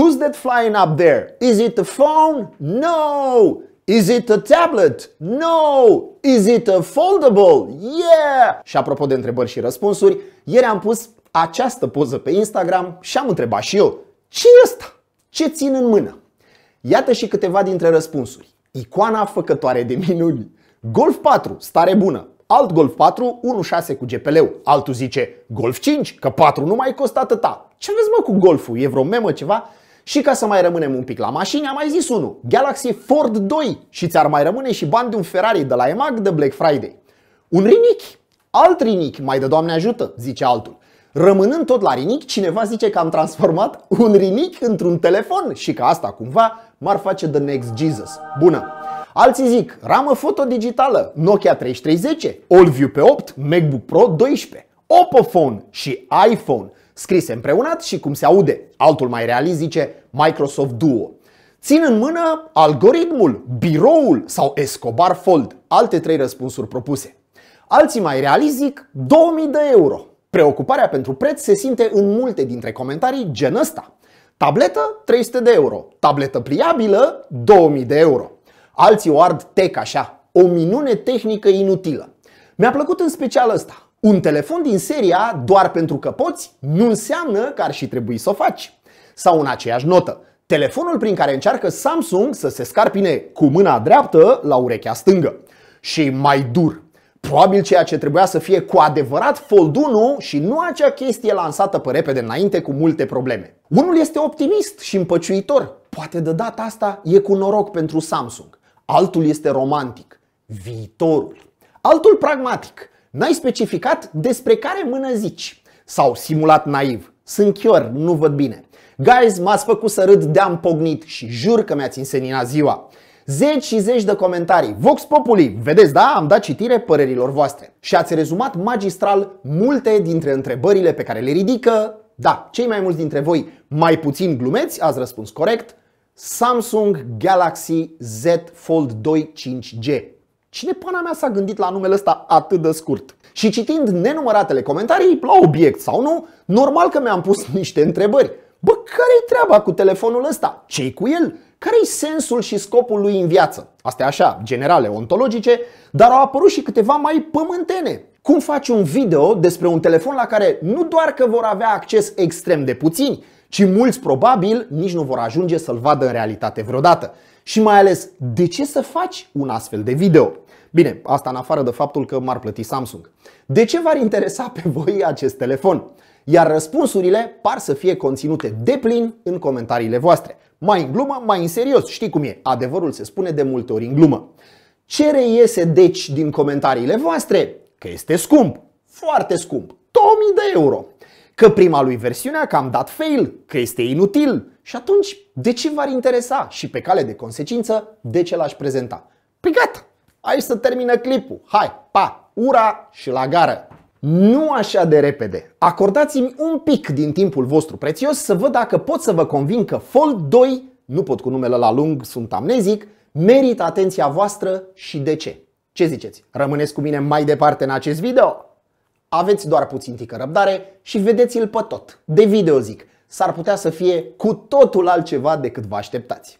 Who's that flying up there? Is it a phone? No! Is it a tablet? No! Is it a foldable? Yeah! Și apropo de întrebări și răspunsuri, ieri am pus această poză pe Instagram și am întrebat și eu Ce e asta? Ce țin în mână? Iată și câteva dintre răspunsuri. Icoana făcătoare de minuni. Golf 4, stare bună. Alt Golf 4, 1.6 cu GPL-ul. Altul zice Golf 5, că 4 nu mai costă atâta. Ce vezi mă cu golful? E vreo memă ceva? Și ca să mai rămânem un pic la mașini, am mai zis unul, Galaxy Ford 2 și ți-ar mai rămâne și bani de un Ferrari de la EMAG de Black Friday. Un rinic? Alt rinic, mai de Doamne ajută, zice altul. Rămânând tot la rinic, cineva zice că am transformat un rinic într-un telefon și că asta cumva m-ar face The Next Jesus. Bună! Alții zic ramă foto digitală, Nokia 3310, AllView pe 8, MacBook Pro 12, Oppo Phone și iPhone scrise împreunat și cum se aude. Altul mai realist zice Microsoft Duo. Țin în mână algoritmul, biroul sau Escobar Fold, alte trei răspunsuri propuse. Alții mai realist zic 2000 de euro. Preocuparea pentru preț se simte în multe dintre comentarii gen ăsta. Tabletă 300 de euro, tabletă pliabilă 2000 de euro. Alții o ard tech așa, o minune tehnică inutilă. Mi-a plăcut în special ăsta. Un telefon din seria doar pentru că poți nu înseamnă că ar și trebui să o faci. Sau în aceeași notă, telefonul prin care încearcă Samsung să se scarpine cu mâna dreaptă la urechea stângă. Și mai dur, Probabil ceea ce trebuia să fie cu adevărat Fold 1 și nu acea chestie lansată pe repede înainte cu multe probleme. Unul este optimist și împăciuitor. Poate de data asta e cu noroc pentru Samsung. Altul este romantic. Viitorul. Altul pragmatic. N-ai specificat despre care mână zici. Sau simulat naiv. Sunt chior, nu văd bine. Guys, m-ați făcut să râd, de-am pognit și jur că mi-ați înseninat ziua. Zeci și zeci de comentarii. Vox Populi, vedeți, da, am dat citire părerilor voastre. Și ați rezumat magistral multe dintre întrebările pe care le ridică. Da, cei mai mulți dintre voi mai puțin glumeți, ați răspuns corect. Samsung Galaxy Z Fold 2 5G. Cine pana mea s-a gândit la numele ăsta atât de scurt? Și citind nenumăratele comentarii, la obiect sau nu, normal că mi-am pus niște întrebări. Bă, care-i treaba cu telefonul ăsta? ce cu el? Care-i sensul și scopul lui în viață? Astea așa, generale, ontologice, dar au apărut și câteva mai pământene. Cum faci un video despre un telefon la care nu doar că vor avea acces extrem de puțini, ci mulți probabil nici nu vor ajunge să-l vadă în realitate vreodată. Și mai ales, de ce să faci un astfel de video? Bine, asta în afară de faptul că m-ar plăti Samsung. De ce v-ar interesa pe voi acest telefon? Iar răspunsurile par să fie conținute de plin în comentariile voastre. Mai în glumă, mai în serios, știi cum e, adevărul se spune de multe ori în glumă. Ce reiese deci din comentariile voastre? Că este scump, foarte scump, 2000 de euro că prima lui versiune că am dat fail, că este inutil și atunci de ce v-ar interesa și pe cale de consecință de ce l-aș prezenta? Păi gata, aici să termină clipul. Hai, pa, ura și la gară! Nu așa de repede. Acordați-mi un pic din timpul vostru prețios să văd dacă pot să vă convin că Fold 2, nu pot cu numele la lung, sunt amnezic, merită atenția voastră și de ce. Ce ziceți? Rămâneți cu mine mai departe în acest video? aveți doar puțin tică răbdare și vedeți-l pe tot. De video zic, s-ar putea să fie cu totul altceva decât vă așteptați.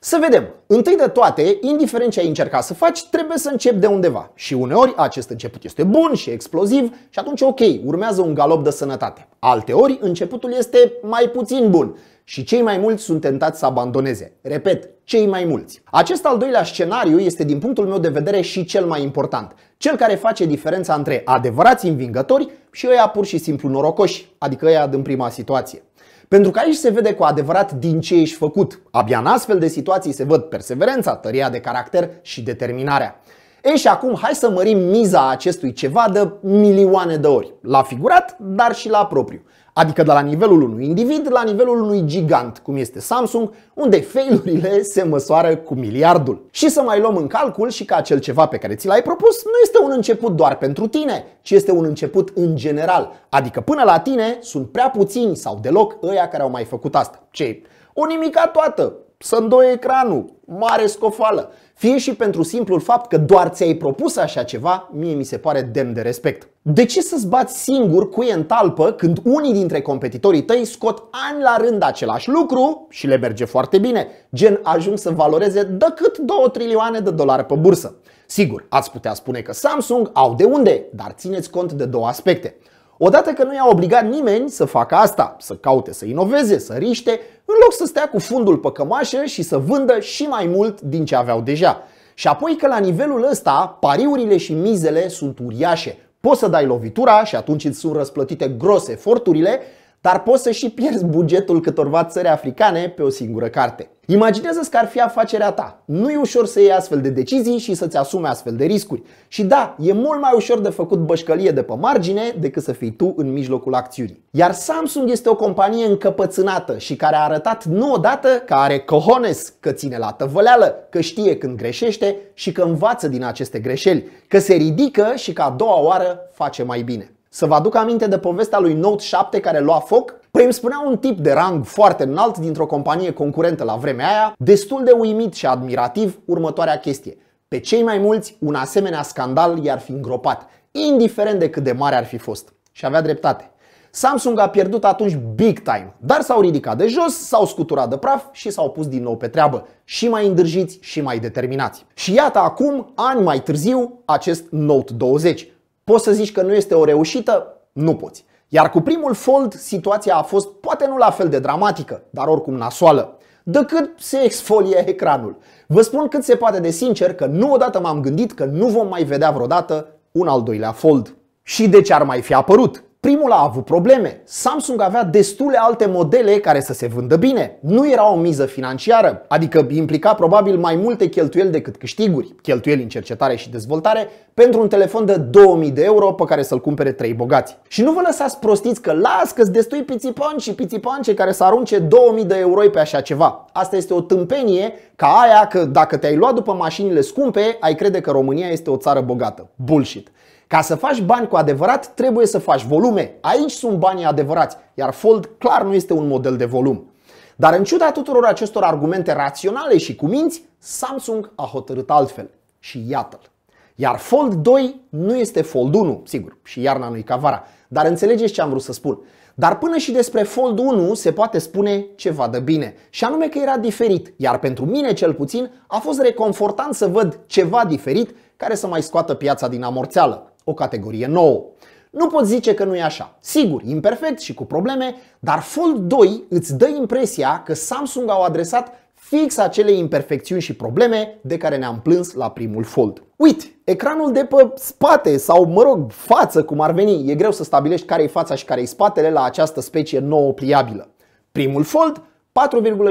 Să vedem. Întâi de toate, indiferent ce ai încerca să faci, trebuie să începi de undeva. Și uneori acest început este bun și exploziv și atunci ok, urmează un galop de sănătate. Alteori, începutul este mai puțin bun și cei mai mulți sunt tentați să abandoneze. Repet, cei mai mulți. Acest al doilea scenariu este din punctul meu de vedere și cel mai important, cel care face diferența între adevărați învingători și ăia pur și simplu norocoși, adică ăia din prima situație. Pentru că aici se vede cu adevărat din ce ești făcut. Abia în astfel de situații se văd perseverența, tăria de caracter și determinarea. Ei și acum hai să mărim miza acestui ceva de milioane de ori, la figurat, dar și la propriu. Adică de la nivelul unui individ la nivelul unui gigant, cum este Samsung, unde failurile se măsoară cu miliardul. Și să mai luăm în calcul și că acel ceva pe care ți l-ai propus nu este un început doar pentru tine, ci este un început în general. Adică până la tine sunt prea puțini sau deloc ăia care au mai făcut asta. ce o nimica toată, să mi ecranul, mare scofală fie și pentru simplul fapt că doar ți-ai propus așa ceva, mie mi se pare demn de respect. De ce să-ți bați singur cu în talpă când unii dintre competitorii tăi scot ani la rând același lucru și le merge foarte bine, gen ajung să valoreze decât 2 trilioane de dolari pe bursă? Sigur, ați putea spune că Samsung au de unde, dar țineți cont de două aspecte. Odată că nu i-a obligat nimeni să facă asta, să caute, să inoveze, să riște, în loc să stea cu fundul pe cămașă și să vândă și mai mult din ce aveau deja. Și apoi că la nivelul ăsta pariurile și mizele sunt uriașe. Poți să dai lovitura și atunci îți sunt răsplătite gros eforturile, dar poți să și pierzi bugetul câtorva țări africane pe o singură carte. Imaginează-ți că ar fi afacerea ta. Nu e ușor să iei astfel de decizii și să-ți asume astfel de riscuri. Și da, e mult mai ușor de făcut bășcălie de pe margine decât să fii tu în mijlocul acțiunii. Iar Samsung este o companie încăpățânată și care a arătat nu odată că are cohones, că ține la tăvăleală, că știe când greșește și că învață din aceste greșeli, că se ridică și că a doua oară face mai bine. Să vă aduc aminte de povestea lui Note 7 care lua foc? Păi îmi spunea un tip de rang foarte înalt dintr-o companie concurentă la vremea aia, destul de uimit și admirativ, următoarea chestie. Pe cei mai mulți, un asemenea scandal i-ar fi îngropat, indiferent de cât de mare ar fi fost. Și avea dreptate. Samsung a pierdut atunci big time, dar s-au ridicat de jos, s-au scuturat de praf și s-au pus din nou pe treabă, și mai îndrăjiți și mai determinați. Și iată acum, ani mai târziu, acest Note 20, Poți să zici că nu este o reușită? Nu poți. Iar cu primul fold, situația a fost poate nu la fel de dramatică, dar oricum nasoală, decât se exfolie ecranul. Vă spun cât se poate de sincer că nu odată m-am gândit că nu vom mai vedea vreodată un al doilea fold. Și de ce ar mai fi apărut? Primul a avut probleme. Samsung avea destule alte modele care să se vândă bine. Nu era o miză financiară, adică implica probabil mai multe cheltuieli decât câștiguri, cheltuieli în cercetare și dezvoltare, pentru un telefon de 2000 de euro pe care să-l cumpere trei bogați. Și nu vă lăsați prostiți că las că-ți destui pițipan și pițipanci care să arunce 2000 de euro pe așa ceva. Asta este o tâmpenie ca aia că dacă te-ai luat după mașinile scumpe, ai crede că România este o țară bogată. Bullshit. Ca să faci bani cu adevărat, trebuie să faci volume. Aici sunt banii adevărați, iar Fold clar nu este un model de volum. Dar în ciuda tuturor acestor argumente raționale și cu minți, Samsung a hotărât altfel. Și iată-l. Iar Fold 2 nu este Fold 1, sigur, și iarna nu-i ca vara. Dar înțelegeți ce am vrut să spun. Dar până și despre Fold 1 se poate spune ceva de bine, și anume că era diferit, iar pentru mine cel puțin a fost reconfortant să văd ceva diferit care să mai scoată piața din amorțeală o categorie nouă. Nu pot zice că nu e așa. Sigur, imperfect și cu probleme, dar Fold 2 îți dă impresia că Samsung au adresat fix acele imperfecțiuni și probleme de care ne-am plâns la primul Fold. Uite, ecranul de pe spate sau, mă rog, față, cum ar veni, e greu să stabilești care e fața și care e spatele la această specie nouă pliabilă. Primul Fold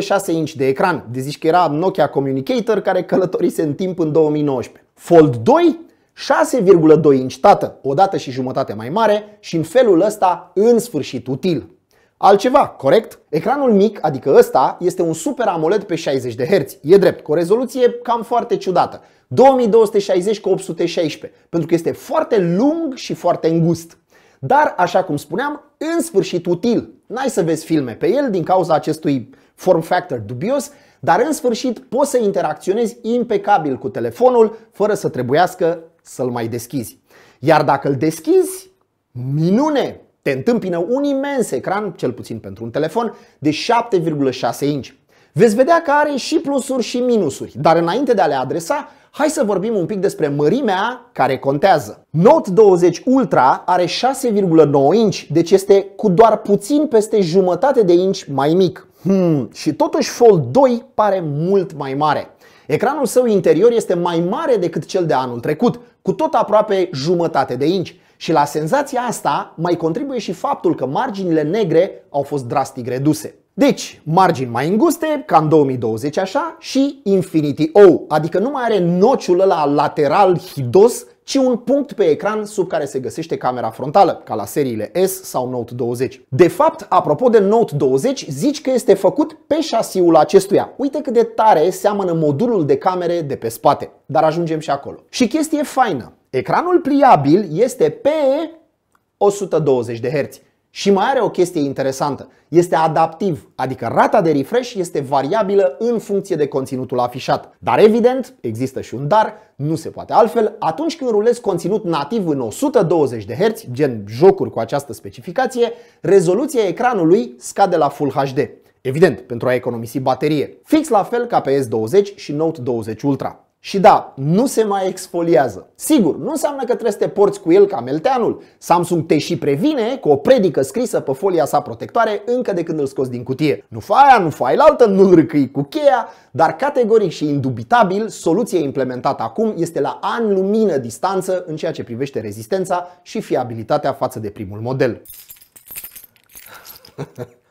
4,6 inch de ecran, de zici că era Nokia Communicator care călătorise în timp în 2019. Fold 2 6,2 inci tată, o dată și jumătate mai mare și în felul ăsta în sfârșit util. Altceva, corect? Ecranul mic, adică ăsta, este un Super AMOLED pe 60 de Hz. E drept, cu o rezoluție cam foarte ciudată. 2260 cu 816, pentru că este foarte lung și foarte îngust. Dar, așa cum spuneam, în sfârșit util. N-ai să vezi filme pe el din cauza acestui form factor dubios, dar în sfârșit poți să interacționezi impecabil cu telefonul fără să trebuiască să-l mai deschizi. Iar dacă îl deschizi, minune! Te întâmpină un imens ecran, cel puțin pentru un telefon, de 7,6 inch. Veți vedea că are și plusuri și minusuri, dar înainte de a le adresa, hai să vorbim un pic despre mărimea care contează. Note 20 Ultra are 6,9 inch, deci este cu doar puțin peste jumătate de inch mai mic. Hmm, și totuși Fold 2 pare mult mai mare. Ecranul său interior este mai mare decât cel de anul trecut, cu tot aproape jumătate de inci. Și la senzația asta mai contribuie și faptul că marginile negre au fost drastic reduse. Deci, margini mai înguste, ca în 2020 așa, și Infinity O, adică nu mai are nociul ăla lateral hidos ci un punct pe ecran sub care se găsește camera frontală, ca la seriile S sau Note 20. De fapt, apropo de Note 20, zici că este făcut pe șasiul acestuia. Uite cât de tare seamănă modulul de camere de pe spate. Dar ajungem și acolo. Și chestie faină, ecranul pliabil este pe 120 de herți. Și mai are o chestie interesantă. Este adaptiv, adică rata de refresh este variabilă în funcție de conținutul afișat. Dar evident, există și un dar, nu se poate altfel, atunci când rulezi conținut nativ în 120 de Hz, gen jocuri cu această specificație, rezoluția ecranului scade la Full HD. Evident, pentru a economisi baterie. Fix la fel ca pe S20 și Note 20 Ultra. Și da, nu se mai exfoliază. Sigur, nu înseamnă că trebuie să te porți cu el ca melteanul. Samsung te și previne cu o predică scrisă pe folia sa protectoare încă de când îl scoți din cutie. Nu fai aia, nu fai altă, nu-l râcâi cu cheia, dar categoric și indubitabil, soluția implementată acum este la an lumină distanță în ceea ce privește rezistența și fiabilitatea față de primul model.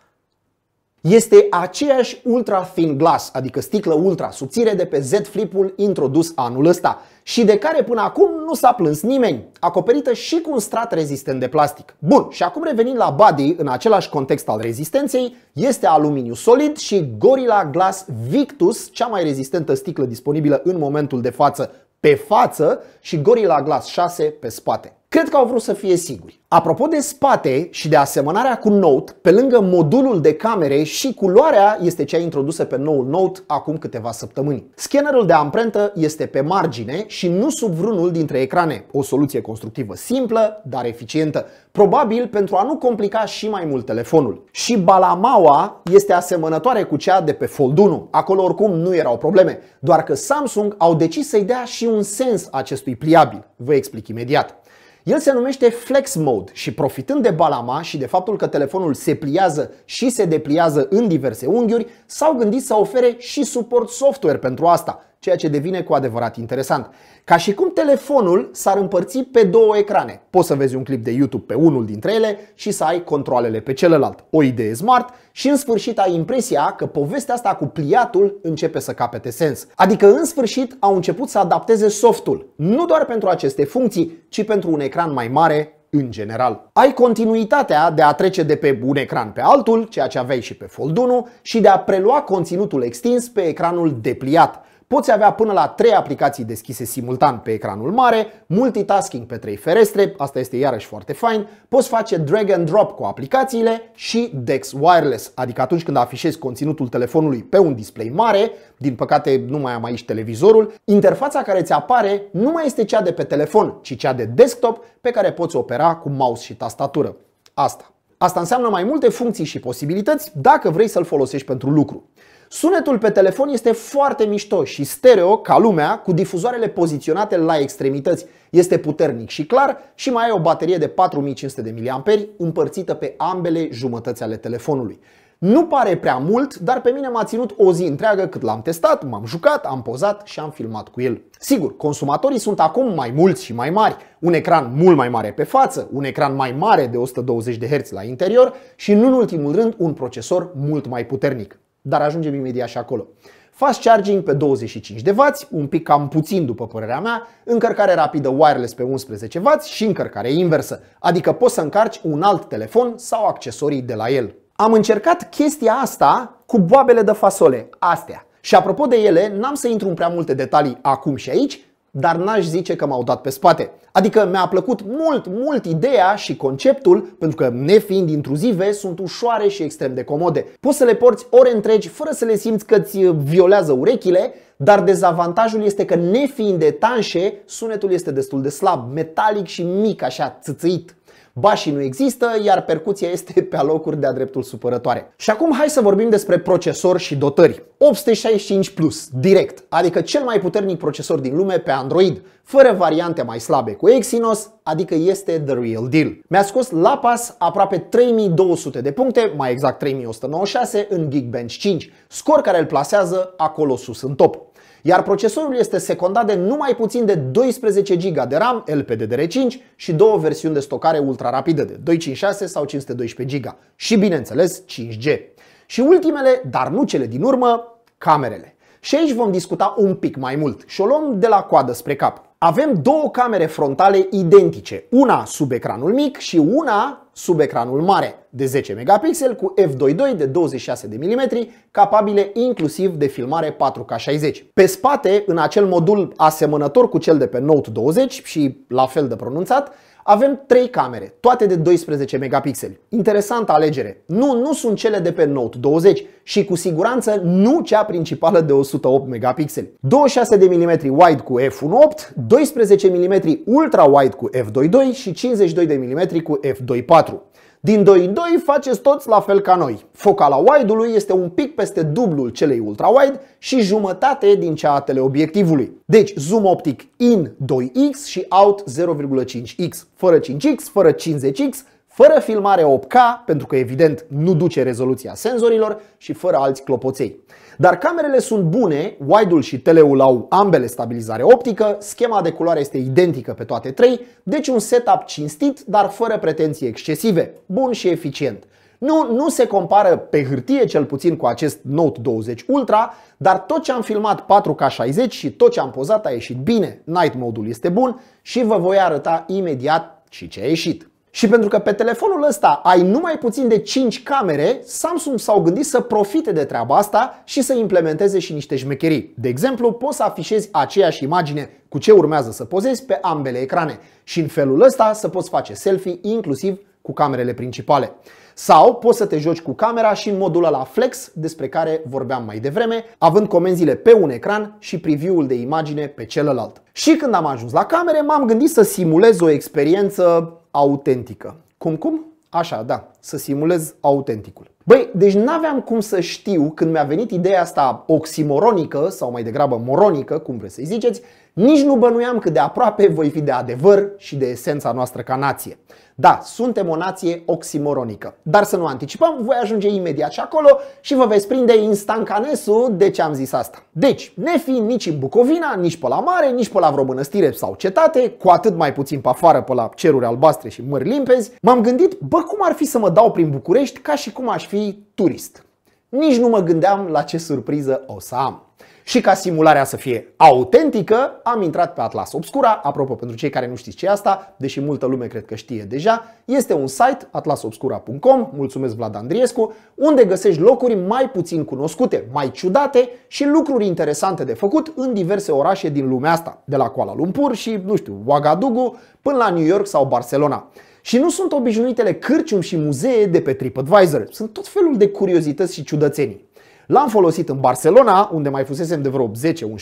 Este aceeași ultra thin glass, adică sticlă ultra subțire de pe Z Flip-ul introdus anul ăsta și de care până acum nu s-a plâns nimeni, acoperită și cu un strat rezistent de plastic. Bun, și acum revenind la body, în același context al rezistenței, este aluminiu solid și Gorilla Glass Victus, cea mai rezistentă sticlă disponibilă în momentul de față pe față și Gorilla Glass 6 pe spate. Cred că au vrut să fie siguri. Apropo de spate și de asemănarea cu Note, pe lângă modulul de camere și culoarea este cea introdusă pe noul Note acum câteva săptămâni. Scannerul de amprentă este pe margine și nu sub vreunul dintre ecrane. O soluție constructivă simplă, dar eficientă. Probabil pentru a nu complica și mai mult telefonul. Și balamaua este asemănătoare cu cea de pe Fold 1. Acolo oricum nu erau probleme, doar că Samsung au decis să-i dea și un sens acestui pliabil. Vă explic imediat. El se numește Flex Mode și profitând de balama și de faptul că telefonul se pliază și se depliază în diverse unghiuri, s-au gândit să ofere și suport software pentru asta, ceea ce devine cu adevărat interesant. Ca și cum telefonul s-ar împărți pe două ecrane. Poți să vezi un clip de YouTube pe unul dintre ele și să ai controlele pe celălalt. O idee smart și în sfârșit ai impresia că povestea asta cu pliatul începe să capete sens. Adică în sfârșit au început să adapteze softul, nu doar pentru aceste funcții, ci pentru un ecran mai mare, în general. Ai continuitatea de a trece de pe un ecran pe altul, ceea ce aveai și pe Fold 1, și de a prelua conținutul extins pe ecranul depliat. Poți avea până la 3 aplicații deschise simultan pe ecranul mare, multitasking pe 3 ferestre, asta este iarăși foarte fain, poți face drag and drop cu aplicațiile și DeX wireless, adică atunci când afișezi conținutul telefonului pe un display mare, din păcate nu mai am aici televizorul, interfața care ți apare nu mai este cea de pe telefon, ci cea de desktop pe care poți opera cu mouse și tastatură. Asta. Asta înseamnă mai multe funcții și posibilități dacă vrei să-l folosești pentru lucru. Sunetul pe telefon este foarte mișto și stereo, ca lumea, cu difuzoarele poziționate la extremități. Este puternic și clar și mai ai o baterie de 4500 de mAh împărțită pe ambele jumătăți ale telefonului. Nu pare prea mult, dar pe mine m-a ținut o zi întreagă cât l-am testat, m-am jucat, am pozat și am filmat cu el. Sigur, consumatorii sunt acum mai mulți și mai mari, un ecran mult mai mare pe față, un ecran mai mare de 120 de Hz la interior și, nu în ultimul rând, un procesor mult mai puternic dar ajungem imediat și acolo. Fast charging pe 25W, un pic cam puțin după părerea mea, încărcare rapidă wireless pe 11W și încărcare inversă, adică poți să încarci un alt telefon sau accesorii de la el. Am încercat chestia asta cu boabele de fasole, astea. Și apropo de ele, n-am să intru în prea multe detalii acum și aici, dar n-aș zice că m-au dat pe spate. Adică mi-a plăcut mult, mult ideea și conceptul, pentru că nefiind intruzive, sunt ușoare și extrem de comode. Poți să le porți ore întregi fără să le simți că îți violează urechile, dar dezavantajul este că nefiind de tanșe, sunetul este destul de slab, metalic și mic, așa țâțâit. Bașii nu există, iar percuția este pe alocuri de-a dreptul supărătoare. Și acum hai să vorbim despre procesor și dotări. 865 Plus, direct, adică cel mai puternic procesor din lume pe Android, fără variante mai slabe cu Exynos, adică este the real deal. Mi-a scos la pas aproape 3200 de puncte, mai exact 3196 în Geekbench 5, scor care îl plasează acolo sus în top iar procesorul este secundat de numai puțin de 12 GB de RAM LPDDR5 și două versiuni de stocare ultra-rapidă de 256 sau 512 GB și, bineînțeles, 5G. Și ultimele, dar nu cele din urmă, camerele. Și aici vom discuta un pic mai mult și o luăm de la coadă spre cap. Avem două camere frontale identice, una sub ecranul mic și una sub ecranul mare de 10 megapixel cu f2.2 de 26 de mm, capabile inclusiv de filmare 4K 60. Pe spate, în acel modul asemănător cu cel de pe Note 20 și la fel de pronunțat, avem 3 camere, toate de 12 megapixeli. Interesantă alegere. Nu, nu sunt cele de pe Note 20 și cu siguranță nu cea principală de 108 megapixeli. 26 de mm wide cu f1.8, 12 mm ultra wide cu f2.2 și 52 de mm cu f2.4. Din 2.2 faceți toți la fel ca noi. Focala wide-ului este un pic peste dublul celei ultra-wide și jumătate din cea a teleobiectivului. Deci zoom optic in 2x și out 0,5x, fără 5x, fără 50x, fără filmare 8K, pentru că evident nu duce rezoluția senzorilor și fără alți clopoței. Dar camerele sunt bune, wide-ul și teleul au ambele stabilizare optică, schema de culoare este identică pe toate trei, deci un setup cinstit, dar fără pretenții excesive, bun și eficient. Nu, nu se compară pe hârtie cel puțin cu acest Note 20 Ultra, dar tot ce am filmat 4K60 și tot ce am pozat a ieșit bine. Night mode-ul este bun și vă voi arăta imediat și ce a ieșit. Și pentru că pe telefonul ăsta ai numai puțin de 5 camere, Samsung s-au gândit să profite de treaba asta și să implementeze și niște șmecherii. De exemplu, poți să afișezi aceeași imagine cu ce urmează să pozezi pe ambele ecrane și în felul ăsta să poți face selfie inclusiv cu camerele principale. Sau poți să te joci cu camera și în modul la flex despre care vorbeam mai devreme, având comenzile pe un ecran și preview-ul de imagine pe celălalt. Și când am ajuns la camere, m-am gândit să simulez o experiență autentică. Cum cum? Așa, da, să simulez autenticul. Băi, deci n-aveam cum să știu când mi-a venit ideea asta oximoronică sau mai degrabă moronică, cum vreți să-i ziceți, nici nu bănuiam cât de aproape voi fi de adevăr și de esența noastră ca nație. Da, suntem o nație oximoronică. Dar să nu anticipăm, voi ajunge imediat și acolo și vă veți prinde instancanesul de ce am zis asta. Deci, ne fiind nici în Bucovina, nici pe la mare, nici pe la vreo mănăstire sau cetate, cu atât mai puțin pe afară pe la ceruri albastre și mări limpezi, m-am gândit, bă, cum ar fi să mă dau prin București ca și cum aș fi turist. Nici nu mă gândeam la ce surpriză o să am. Și ca simularea să fie autentică, am intrat pe Atlas Obscura. Apropo, pentru cei care nu știți ce e asta, deși multă lume cred că știe deja, este un site, atlasobscura.com, mulțumesc Vlad Andriescu, unde găsești locuri mai puțin cunoscute, mai ciudate și lucruri interesante de făcut în diverse orașe din lumea asta, de la Kuala Lumpur și, nu știu, Ouagadougou, până la New York sau Barcelona. Și nu sunt obișnuitele cârcium și muzee de pe TripAdvisor. Sunt tot felul de curiozități și ciudățenii. L-am folosit în Barcelona, unde mai fusesem de vreo 10-11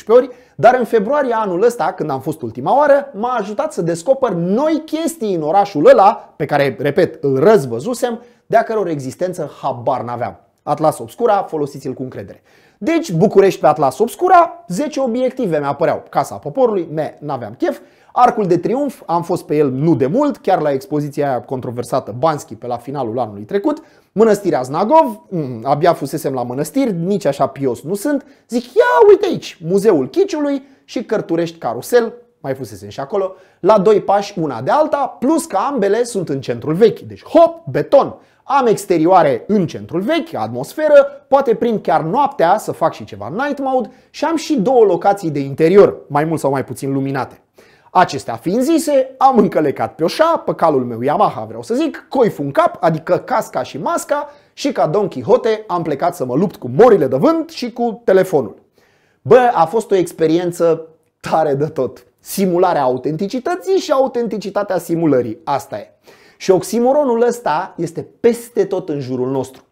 ori, dar în februarie anul ăsta, când am fost ultima oară, m-a ajutat să descoper noi chestii în orașul ăla, pe care, repet, îl răzvăzusem, de-a căror existență habar n-aveam. Atlas Obscura, folosiți-l cu încredere. Deci, București pe Atlas Obscura, 10 obiective mi apăreau. Casa Poporului, me, n-aveam chef, Arcul de triumf, am fost pe el nu de mult, chiar la expoziția aia controversată Banski pe la finalul anului trecut, Mănăstirea Znagov, mm, abia fusesem la mănăstiri, nici așa pios nu sunt, zic ia uite aici, Muzeul Chiciului și Cărturești Carusel, mai fusesem și acolo, la doi pași una de alta, plus că ambele sunt în centrul vechi, deci hop, beton. Am exterioare în centrul vechi, atmosferă, poate prin chiar noaptea să fac și ceva night mode și am și două locații de interior, mai mult sau mai puțin luminate. Acestea fiind zise, am încălecat pe oșa, pe calul meu Yamaha vreau să zic, coiful în cap, adică casca și masca și ca Don Quixote am plecat să mă lupt cu morile de vânt și cu telefonul. Bă, a fost o experiență tare de tot. Simularea autenticității și autenticitatea simulării, asta e. Și oximoronul ăsta este peste tot în jurul nostru.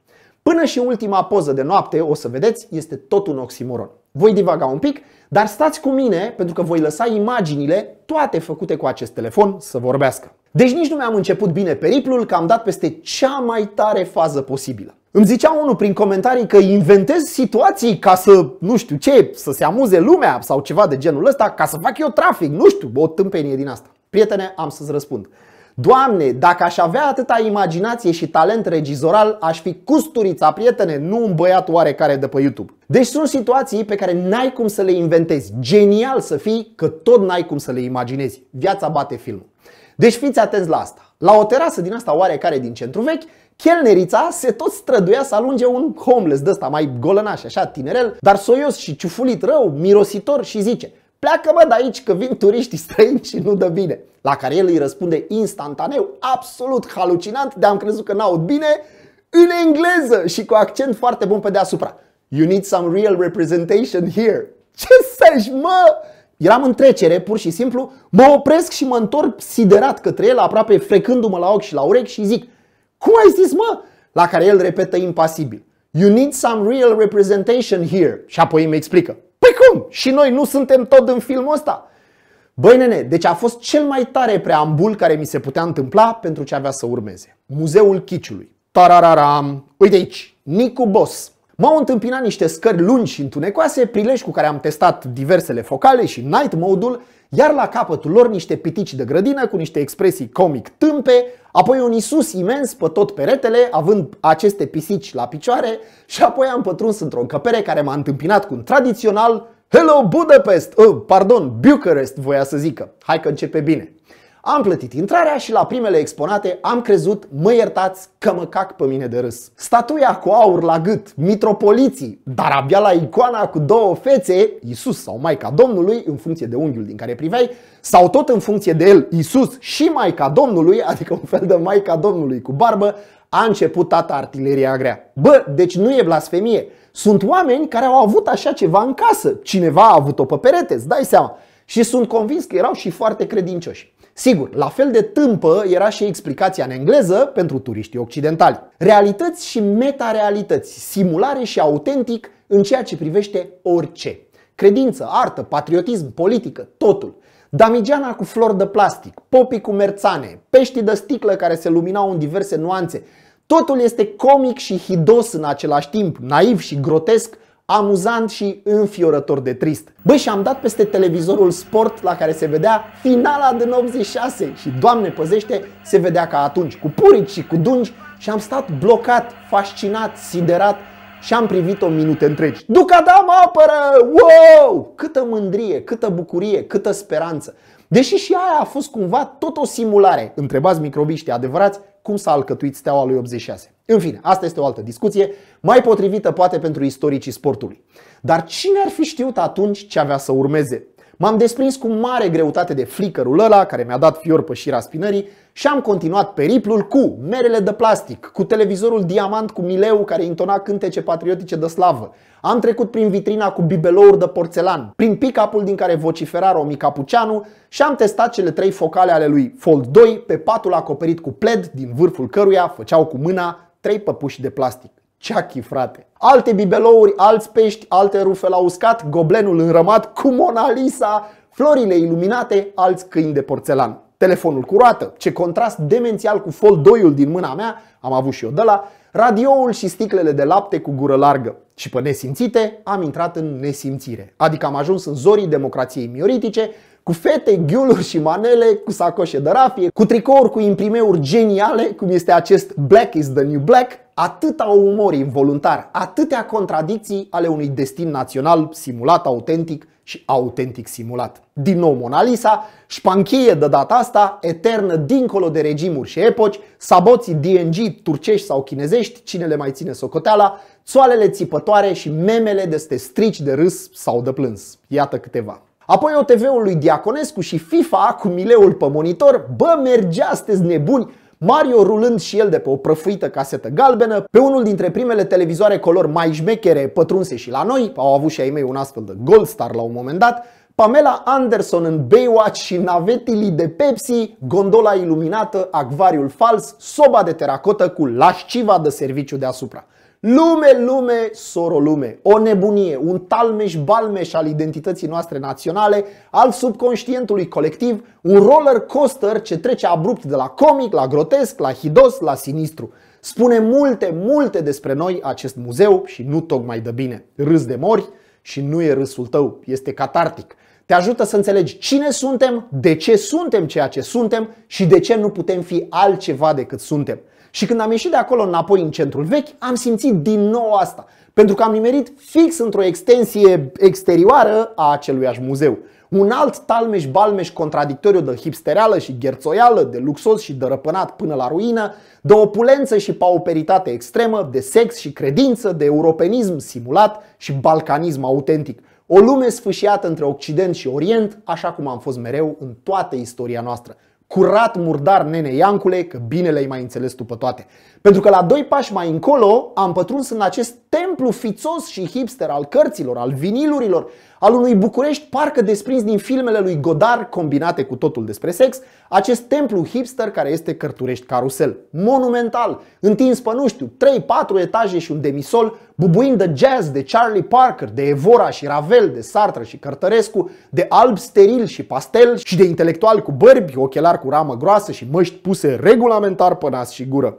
Până și ultima poză de noapte, o să vedeți, este tot un oximoron. Voi divaga un pic, dar stați cu mine pentru că voi lăsa imaginile toate făcute cu acest telefon să vorbească. Deci nici nu mi-am început bine periplul că am dat peste cea mai tare fază posibilă. Îmi zicea unul prin comentarii că inventez situații ca să, nu știu ce, să se amuze lumea sau ceva de genul ăsta, ca să fac eu trafic, nu știu, o tâmpenie din asta. Prietene, am să-ți răspund. Doamne, dacă aș avea atâta imaginație și talent regizoral, aș fi custurița, prietene, nu un băiat oarecare de pe YouTube. Deci sunt situații pe care n-ai cum să le inventezi. Genial să fii, că tot n-ai cum să le imaginezi. Viața bate filmul. Deci fiți atenți la asta. La o terasă din asta oarecare din centru vechi, Chelnerița se tot străduia să alunge un homeless de ăsta mai golănaș, așa, tinerel, dar soios și ciufulit rău, mirositor și zice pleacă mă de aici că vin turiștii străini și nu dă bine. La care el îi răspunde instantaneu, absolut halucinant, de-am crezut că n-aud bine, în engleză și cu accent foarte bun pe deasupra. You need some real representation here. Ce să mă? Eram în trecere, pur și simplu, mă opresc și mă întorc siderat către el, aproape frecându-mă la ochi și la urechi și zic Cum ai zis, mă? La care el repetă impasibil You need some real representation here. Și apoi îmi explică Păi cum? Și noi nu suntem tot în filmul ăsta. Băi nene, deci a fost cel mai tare preambul care mi se putea întâmpla pentru ce avea să urmeze. Muzeul Chiciului. Tarararam! Uite aici, Nicu Boss. M-au întâmpinat niște scări lungi și întunecoase, prilej cu care am testat diversele focale și night mode-ul iar la capătul lor niște pitici de grădină cu niște expresii comic tâmpe, apoi un Isus imens pe tot peretele, având aceste pisici la picioare și apoi am pătruns într-o încăpere care m-a întâmpinat cu un tradițional Hello Budapest! Oh, pardon, Bucharest voia să zică. Hai că începe bine! Am plătit intrarea și la primele exponate am crezut, mă iertați că mă cac pe mine de râs. Statuia cu aur la gât, mitropoliții, dar abia la icoana cu două fețe, Isus sau Maica Domnului, în funcție de unghiul din care priveai, sau tot în funcție de el, Isus și Maica Domnului, adică un fel de Maica Domnului cu barbă, a început tata artileria grea. Bă, deci nu e blasfemie. Sunt oameni care au avut așa ceva în casă. Cineva a avut-o pe perete, îți dai seama. Și sunt convins că erau și foarte credincioși. Sigur, la fel de tâmpă era și explicația în engleză pentru turiștii occidentali. Realități și metarealități, simulare și autentic în ceea ce privește orice. Credință, artă, patriotism, politică, totul. Damigiana cu flori de plastic, popii cu merțane, peștii de sticlă care se luminau în diverse nuanțe. Totul este comic și hidos în același timp, naiv și grotesc, amuzant și înfiorător de trist. Băi, și am dat peste televizorul sport la care se vedea finala din 86 și, Doamne păzește, se vedea ca atunci, cu purici și cu dungi și am stat blocat, fascinat, siderat și am privit-o minute întregi. da mă apără! Wow! Câtă mândrie, câtă bucurie, câtă speranță! Deși și aia a fost cumva tot o simulare, întrebați microbiștii adevărați, cum s-a alcătuit steaua lui 86. În fine, asta este o altă discuție, mai potrivită poate pentru istoricii sportului. Dar cine ar fi știut atunci ce avea să urmeze? M-am desprins cu mare greutate de flicărul ăla care mi-a dat fior pe șira spinării și am continuat periplul cu merele de plastic, cu televizorul diamant cu mileu care intona cântece patriotice de slavă. Am trecut prin vitrina cu bibelouri de porțelan, prin pick-up-ul din care vocifera Romi Capuceanu și am testat cele trei focale ale lui Fold 2 pe patul acoperit cu pled din vârful căruia făceau cu mâna trei păpuși de plastic ceachii, frate. Alte bibelouri, alți pești, alte rufe la uscat, goblenul înrămat cu Mona Lisa, florile iluminate, alți câini de porțelan. Telefonul cu roată, ce contrast demențial cu foldoiul din mâna mea, am avut și eu de la, radioul și sticlele de lapte cu gură largă. Și pe nesimțite am intrat în nesimțire, adică am ajuns în zorii democrației mioritice, cu fete, ghiuluri și manele, cu sacoșe de rafie, cu tricouri cu imprimeuri geniale, cum este acest Black is the New Black, atâta umor involuntar, atâtea contradicții ale unui destin național simulat autentic și autentic simulat. Din nou Mona Lisa, șpanchie de data asta, eternă dincolo de regimuri și epoci, saboții DNG turcești sau chinezești, cine le mai ține socoteala, țoalele țipătoare și memele de strici de râs sau de plâns. Iată câteva. Apoi OTV-ul lui Diaconescu și FIFA cu mileul pe monitor, bă mergea, sunteți nebuni, Mario rulând și el de pe o prăfuită casetă galbenă, pe unul dintre primele televizoare color mai șmechere pătrunse și la noi, au avut și ai mei un astfel de Gold Star la un moment dat, Pamela Anderson în Baywatch și navetilii de Pepsi, gondola iluminată, acvariul fals, soba de teracotă cu lașciva de serviciu deasupra. Lume, lume, soro lume. O nebunie, un talmeș balmeș al identității noastre naționale, al subconștientului colectiv, un roller coaster ce trece abrupt de la comic, la grotesc, la hidos, la sinistru. Spune multe, multe despre noi acest muzeu și nu tocmai de bine. Râs de mori și nu e râsul tău, este catartic. Te ajută să înțelegi cine suntem, de ce suntem ceea ce suntem și de ce nu putem fi altceva decât suntem. Și când am ieșit de acolo înapoi în centrul vechi, am simțit din nou asta, pentru că am nimerit fix într-o extensie exterioară a aceluiași muzeu. Un alt talmeș-balmeș contradictoriu de hipstereală și gherțoială, de luxos și dărăpânat până la ruină, de opulență și pauperitate extremă, de sex și credință, de europenism simulat și balcanism autentic. O lume sfâșiată între Occident și Orient, așa cum am fost mereu în toată istoria noastră curat murdar nene Iancule că bine le-ai mai înțeles tu pe toate. Pentru că la doi pași mai încolo am pătruns în acest templu fițos și hipster al cărților, al vinilurilor, al unui București parcă desprins din filmele lui Godard combinate cu totul despre sex, acest templu hipster care este Cărturești Carusel. Monumental, întins pe nu știu, 3-4 etaje și un demisol, bubuind de jazz, de Charlie Parker, de Evora și Ravel, de Sartre și Cărtărescu, de alb steril și pastel și de intelectual cu bărbi, ochelar cu ramă groasă și măști puse regulamentar pe nas și gură.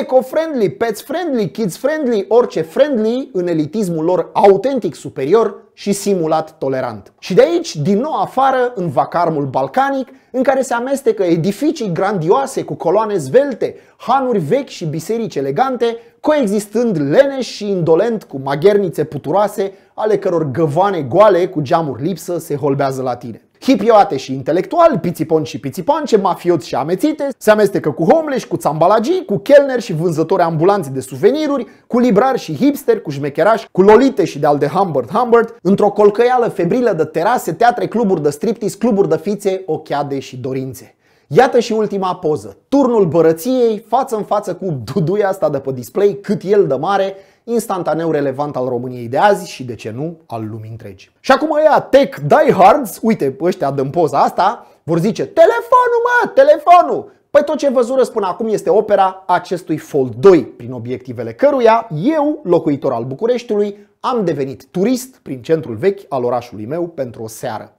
Eco-friendly, pets-friendly, kids-friendly, orice friendly, în elitismul lor autentic superior, și simulat tolerant. Și de aici, din nou afară, în vacarmul balcanic, în care se amestecă edificii grandioase cu coloane zvelte, hanuri vechi și biserici elegante, coexistând leneș și indolent cu maghernițe puturoase, ale căror găvane goale cu geamuri lipsă se holbează la tine. Hipioate și intelectuali, pițipon și pițipoance, mafioți și amețite, se amestecă cu homeless, cu țambalagii, cu chelneri și vânzători ambulanți de suveniruri, cu librari și hipster, cu șmecherași, cu lolite și de-al de Humbert Humbert, într-o colcăială febrilă de terase, teatre, cluburi de striptease, cluburi de fițe, ochiade și dorințe. Iată și ultima poză. Turnul bărăției față în față cu duduia asta de pe display, cât el de mare, instantaneu relevant al României de azi și, de ce nu, al lumii întregi. Și acum ea, tech diehards, uite, ăștia dăm poza asta, vor zice, telefonul mă, telefonul! Păi tot ce văzură până acum este opera acestui Fold 2, prin obiectivele căruia eu, locuitor al Bucureștiului, am devenit turist prin centrul vechi al orașului meu pentru o seară.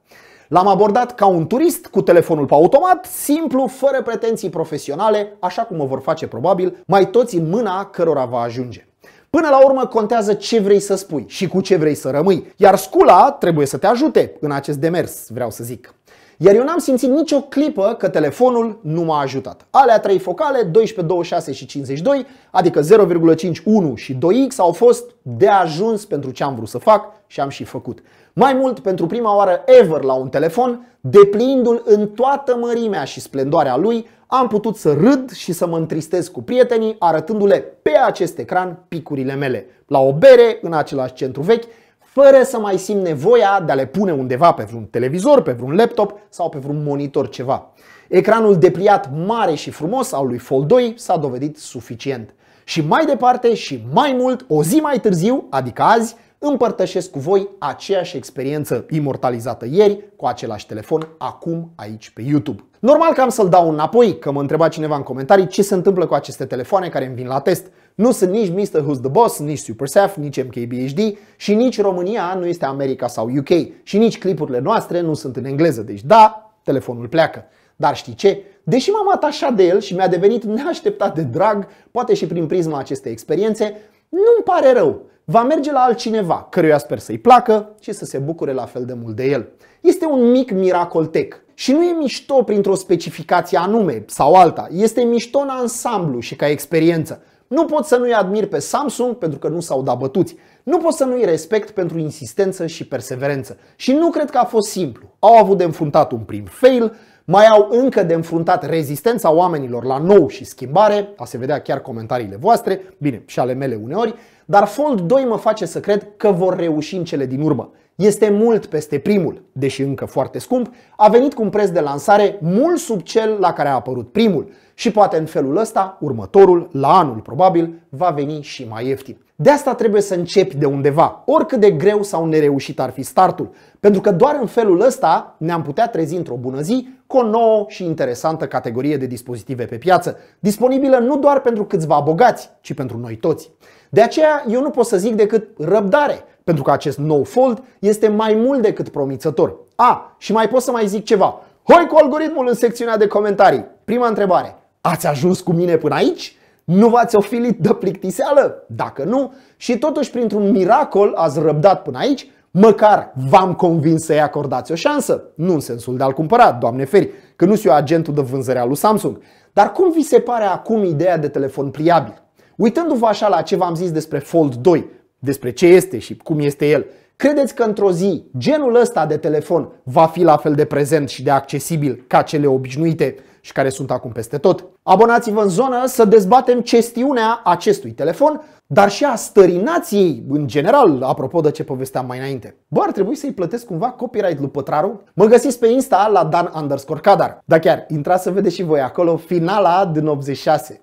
L-am abordat ca un turist cu telefonul pe automat, simplu, fără pretenții profesionale, așa cum o vor face probabil mai toți în mâna cărora va ajunge. Până la urmă contează ce vrei să spui și cu ce vrei să rămâi, iar scula trebuie să te ajute în acest demers, vreau să zic. Iar eu n-am simțit nicio clipă că telefonul nu m-a ajutat. Alea trei focale, 12, 26 și 52, adică 0,5, 1 și 2x au fost de ajuns pentru ce am vrut să fac și am și făcut. Mai mult, pentru prima oară ever la un telefon, deplindu-l în toată mărimea și splendoarea lui, am putut să râd și să mă întristez cu prietenii, arătându-le pe acest ecran picurile mele, la o bere în același centru vechi fără să mai simt nevoia de a le pune undeva pe vreun televizor, pe vreun laptop sau pe vreun monitor ceva. Ecranul depliat mare și frumos al lui Fold 2 s-a dovedit suficient. Și mai departe și mai mult, o zi mai târziu, adică azi, împărtășesc cu voi aceeași experiență imortalizată ieri cu același telefon acum aici pe YouTube. Normal că am să-l dau înapoi, că mă întreba cineva în comentarii ce se întâmplă cu aceste telefoane care îmi vin la test. Nu sunt nici Mr. Who's the Boss, nici SuperSaf, nici MKBHD și nici România nu este America sau UK și nici clipurile noastre nu sunt în engleză. Deci da, telefonul pleacă. Dar știi ce? Deși m-am atașat de el și mi-a devenit neașteptat de drag, poate și prin prisma acestei experiențe, nu-mi pare rău. Va merge la altcineva, căruia sper să-i placă și să se bucure la fel de mult de el. Este un mic miracol tech. Și nu e mișto printr-o specificație anume sau alta, este mișto în ansamblu și ca experiență. Nu pot să nu-i admir pe Samsung pentru că nu s-au dat bătuți. Nu pot să nu-i respect pentru insistență și perseverență. Și nu cred că a fost simplu. Au avut de înfruntat un prim fail, mai au încă de înfruntat rezistența oamenilor la nou și schimbare, a se vedea chiar comentariile voastre, bine, și ale mele uneori, dar Fold 2 mă face să cred că vor reuși în cele din urmă este mult peste primul, deși încă foarte scump, a venit cu un preț de lansare mult sub cel la care a apărut primul și poate în felul ăsta, următorul, la anul probabil, va veni și mai ieftin. De asta trebuie să începi de undeva, oricât de greu sau nereușit ar fi startul, pentru că doar în felul ăsta ne-am putea trezi într-o bună zi cu o nouă și interesantă categorie de dispozitive pe piață, disponibilă nu doar pentru câțiva bogați, ci pentru noi toți. De aceea eu nu pot să zic decât răbdare pentru că acest nou fold este mai mult decât promițător. A, și mai pot să mai zic ceva. Hoi cu algoritmul în secțiunea de comentarii. Prima întrebare. Ați ajuns cu mine până aici? Nu v-ați ofilit de plictiseală? Dacă nu, și totuși printr-un miracol ați răbdat până aici, măcar v-am convins să-i acordați o șansă. Nu în sensul de a-l cumpăra, doamne feri, că nu sunt eu agentul de vânzare al lui Samsung. Dar cum vi se pare acum ideea de telefon pliabil? Uitându-vă așa la ce v-am zis despre Fold 2, despre ce este și cum este el, credeți că într-o zi genul ăsta de telefon va fi la fel de prezent și de accesibil ca cele obișnuite și care sunt acum peste tot? Abonați-vă în zonă să dezbatem chestiunea acestui telefon, dar și a stărinației în general, apropo de ce povesteam mai înainte. Bă, ar trebui să-i plătesc cumva copyright lui Pătraru? Mă găsiți pe Insta la Dan underscore Cadar. Da chiar, intrați să vedeți și voi acolo finala din 86.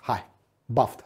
Hai, baftă!